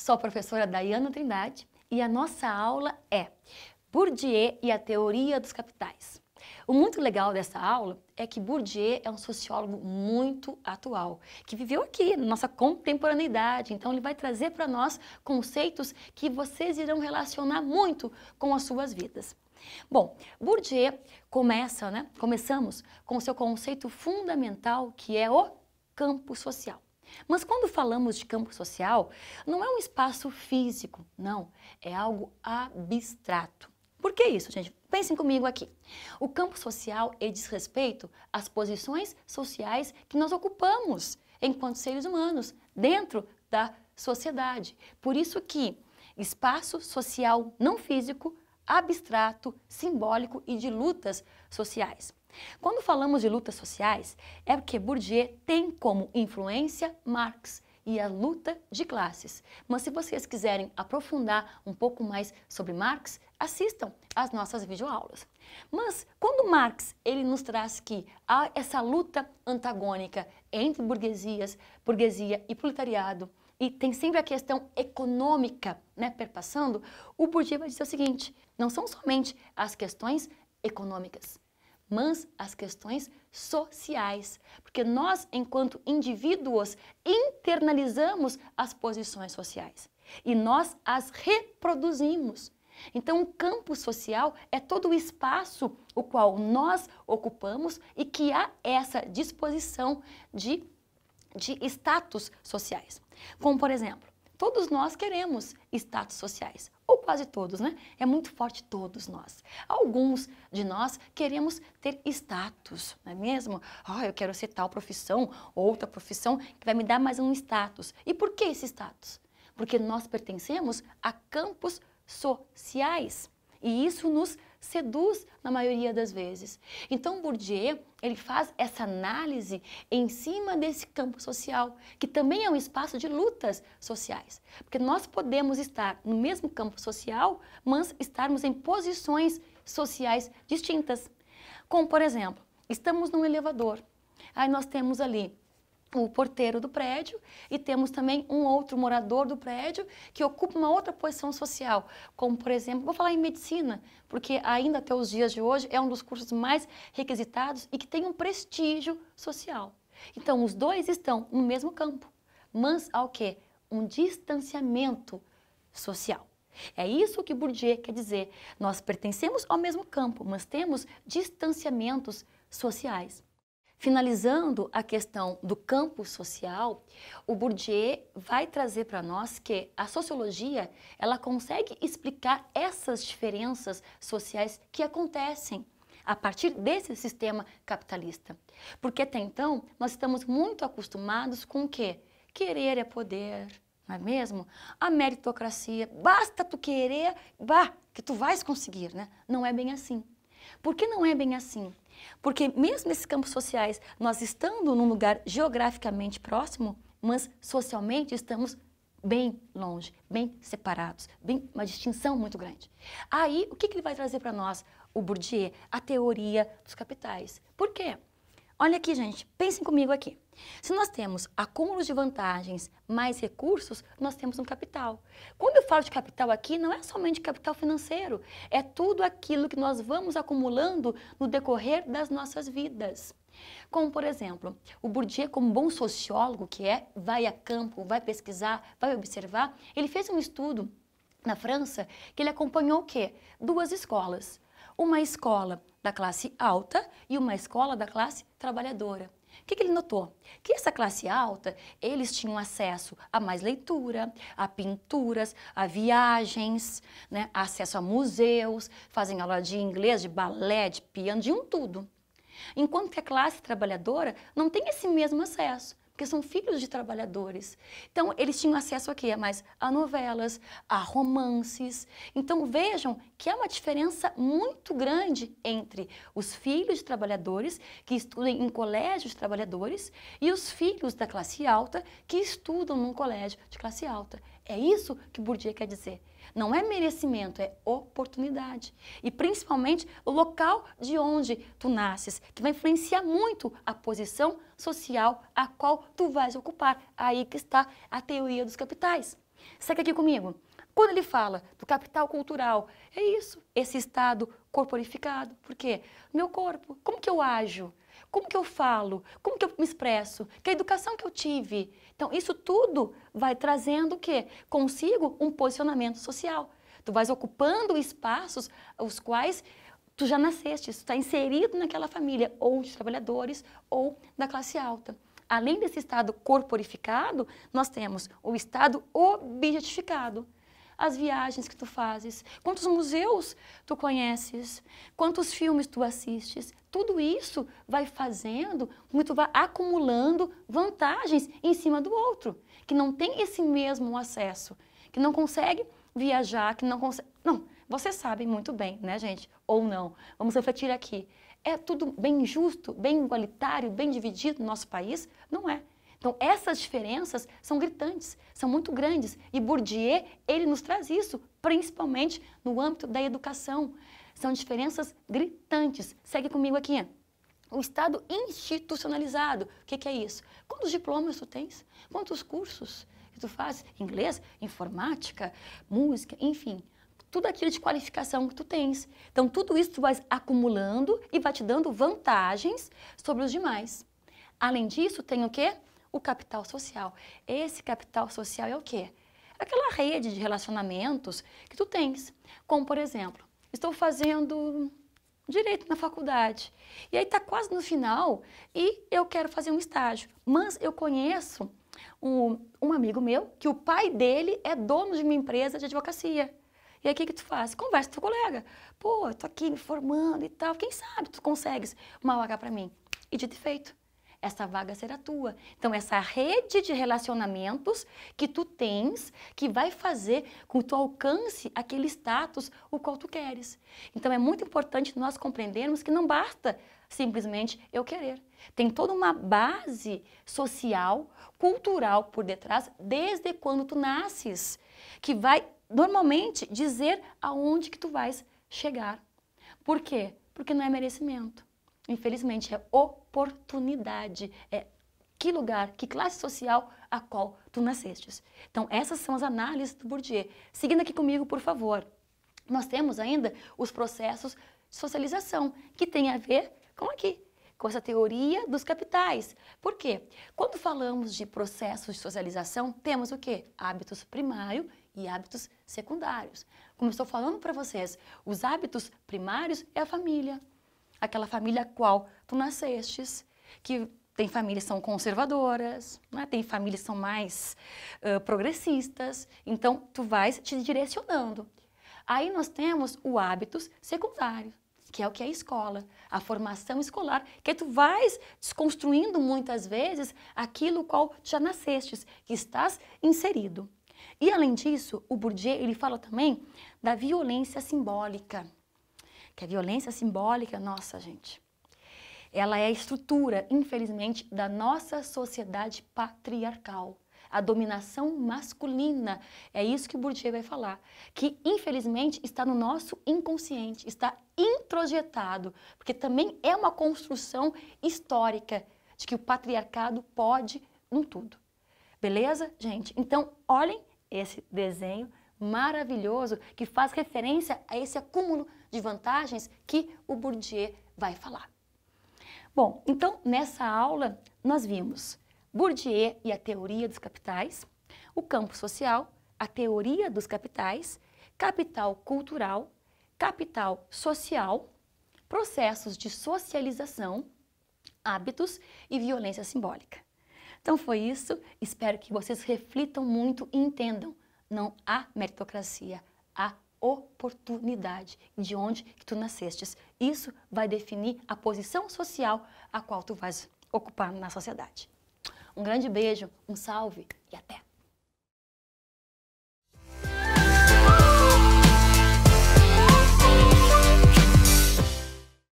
Sou a professora Dayana Trindade e a nossa aula é Bourdieu e a teoria dos capitais. O muito legal dessa aula é que Bourdieu é um sociólogo muito atual, que viveu aqui, na nossa contemporaneidade. Então, ele vai trazer para nós conceitos que vocês irão relacionar muito com as suas vidas. Bom, Bourdieu começa, né? Começamos com seu conceito fundamental que é o campo social. Mas quando falamos de campo social, não é um espaço físico, não, é algo abstrato. Por que isso, gente? Pensem comigo aqui. O campo social é diz respeito às posições sociais que nós ocupamos enquanto seres humanos dentro da sociedade. Por isso que espaço social não físico abstrato, simbólico e de lutas sociais. Quando falamos de lutas sociais, é porque Bourdieu tem como influência Marx e a luta de classes. Mas se vocês quiserem aprofundar um pouco mais sobre Marx, assistam às nossas videoaulas. Mas quando Marx ele nos traz que há essa luta antagônica entre burguesias, burguesia e proletariado, e tem sempre a questão econômica né, perpassando, o Bourdieu vai dizer o seguinte, não são somente as questões econômicas, mas as questões sociais, porque nós, enquanto indivíduos, internalizamos as posições sociais e nós as reproduzimos. Então, o campo social é todo o espaço o qual nós ocupamos e que há essa disposição de, de status sociais. Como, por exemplo, Todos nós queremos status sociais, ou quase todos, né? É muito forte todos nós. Alguns de nós queremos ter status, não é mesmo? Ah, oh, eu quero ser tal profissão, outra profissão que vai me dar mais um status. E por que esse status? Porque nós pertencemos a campos sociais e isso nos seduz na maioria das vezes. Então Bourdieu, ele faz essa análise em cima desse campo social, que também é um espaço de lutas sociais, porque nós podemos estar no mesmo campo social, mas estarmos em posições sociais distintas. Como por exemplo, estamos num elevador. Aí nós temos ali o porteiro do prédio e temos também um outro morador do prédio que ocupa uma outra posição social, como por exemplo, vou falar em medicina, porque ainda até os dias de hoje é um dos cursos mais requisitados e que tem um prestígio social. Então, os dois estão no mesmo campo, mas ao que? Um distanciamento social. É isso que Bourdieu quer dizer. Nós pertencemos ao mesmo campo, mas temos distanciamentos sociais. Finalizando a questão do campo social, o Bourdieu vai trazer para nós que a sociologia, ela consegue explicar essas diferenças sociais que acontecem a partir desse sistema capitalista. Porque até então, nós estamos muito acostumados com o quê? Querer é poder, não é mesmo? A meritocracia, basta tu querer, bah, que tu vais conseguir, né? Não é bem assim. Por que não é bem assim? Porque mesmo nesses campos sociais, nós estando num lugar geograficamente próximo, mas socialmente estamos bem longe, bem separados, bem uma distinção muito grande. Aí, o que, que ele vai trazer para nós, o Bourdieu? A teoria dos capitais. Por quê? Olha aqui, gente, pensem comigo aqui. Se nós temos acúmulos de vantagens mais recursos, nós temos um capital. Quando eu falo de capital aqui, não é somente capital financeiro, é tudo aquilo que nós vamos acumulando no decorrer das nossas vidas. Como, por exemplo, o Bourdieu, como bom sociólogo que é, vai a campo, vai pesquisar, vai observar, ele fez um estudo na França que ele acompanhou o quê? Duas escolas. Uma escola da classe alta e uma escola da classe trabalhadora. O que, que, ele notou? Que essa classe alta, eles tinham acesso a mais leitura, a pinturas, a viagens, né? acesso a museus, fazem aula de inglês, de balé, de piano, de um tudo. Enquanto que a classe trabalhadora não tem esse mesmo acesso, porque são filhos de trabalhadores. Então, eles tinham acesso a Mais a novelas, a romances. Então, vejam que há uma diferença muito grande entre os filhos de trabalhadores que estudam em colégios de trabalhadores e os filhos da classe alta que estudam num colégio de classe alta. É isso que Bourdieu quer dizer. Não é merecimento, é oportunidade. E principalmente o local de onde tu nasces, que vai influenciar muito a posição social a qual tu vais ocupar. Aí que está a teoria dos capitais. Segue aqui comigo. Quando ele fala do capital cultural, é isso, esse estado corporificado. Por quê? Meu corpo, como que eu ajo? Como que eu falo? Como que eu me expresso? Que educação que eu tive? Então, isso tudo vai trazendo o quê? Consigo um posicionamento social. Tu vais ocupando espaços os quais tu já nasceste, tu está inserido naquela família, ou de trabalhadores, ou da classe alta. Além desse estado corporificado, nós temos o estado objetificado as viagens que tu fazes, quantos museus tu conheces, quantos filmes tu assistes. Tudo isso vai fazendo muito vai acumulando vantagens em cima do outro, que não tem esse mesmo acesso, que não consegue viajar, que não consegue. Não, vocês sabem muito bem, né, gente? Ou não. Vamos refletir aqui. É tudo bem justo, bem igualitário, bem dividido no nosso país? Não é. Então, essas diferenças são gritantes, são muito grandes. E Bourdieu, ele nos traz isso, principalmente no âmbito da educação. São diferenças gritantes. Segue comigo aqui. O Estado institucionalizado, o que, que, é isso? Quantos diplomas tu tens? Quantos cursos que tu fazes? Inglês, informática, música, enfim tudo aquilo de qualificação que tu tens. Então, tudo isso tu vai acumulando e vai te dando vantagens sobre os demais. Além disso, tem o quê? o capital social. Esse capital social é o quê? É aquela rede de relacionamentos que tu tens. Como, por exemplo, estou fazendo direito na faculdade. E aí está quase no final e eu quero fazer um estágio. Mas eu conheço um, um, amigo meu que o pai dele é dono de uma empresa de advocacia. E aí o que, que tu faz? Conversa com teu colega. Pô, tô aqui me formando e tal. Quem sabe tu consegues uma vaga para mim. E dito e feito essa vaga será tua. Então, essa rede de relacionamentos que tu tens, que vai fazer com que tu alcance aquele status o qual tu queres. Então, é muito importante nós compreendermos que não basta simplesmente eu querer. Tem toda uma base social, cultural por detrás, desde quando tu nasces, que vai normalmente dizer aonde que tu vais chegar. Por quê? Porque não é merecimento. Infelizmente, é oportunidade, é que lugar, que classe social a qual tu nascestes. Então, essas são as análises do Bourdieu. Seguindo aqui comigo, por favor. Nós temos ainda os processos de socialização, que tem a ver com aqui, com essa teoria dos capitais. Por quê? Quando falamos de processos de socialização, temos o quê? Hábitos primário e hábitos secundários. Como estou falando para vocês, os hábitos primários é a família, aquela família a qual tu nascestes, que tem famílias que são conservadoras, né? tem famílias que são mais uh, progressistas, então tu vais te direcionando. Aí nós temos o hábitos secundários, que é o que é a escola, a formação escolar, que tu vais desconstruindo muitas vezes aquilo qual já nascestes, que estás inserido. E além disso, o Bourdieu ele fala também da violência simbólica que a violência simbólica, nossa gente, ela é a estrutura, infelizmente, da nossa sociedade patriarcal. A dominação masculina. É isso que Bourdieu vai falar. Que, infelizmente, está no nosso inconsciente, está introjetado, porque também é uma construção histórica de que o patriarcado pode no tudo. Beleza, gente? Então, olhem esse desenho maravilhoso que faz referência a esse acúmulo de vantagens que o Bourdieu vai falar. Bom, então nessa aula nós vimos Bourdieu e a teoria dos capitais, o campo social, a teoria dos capitais, capital cultural, capital social, processos de socialização, hábitos e violência simbólica. Então foi isso, espero que vocês reflitam muito e entendam, não há meritocracia, há oportunidade de onde que tu nascestes. Isso vai definir a posição social a qual tu vais ocupar na sociedade. Um grande beijo, um salve e até!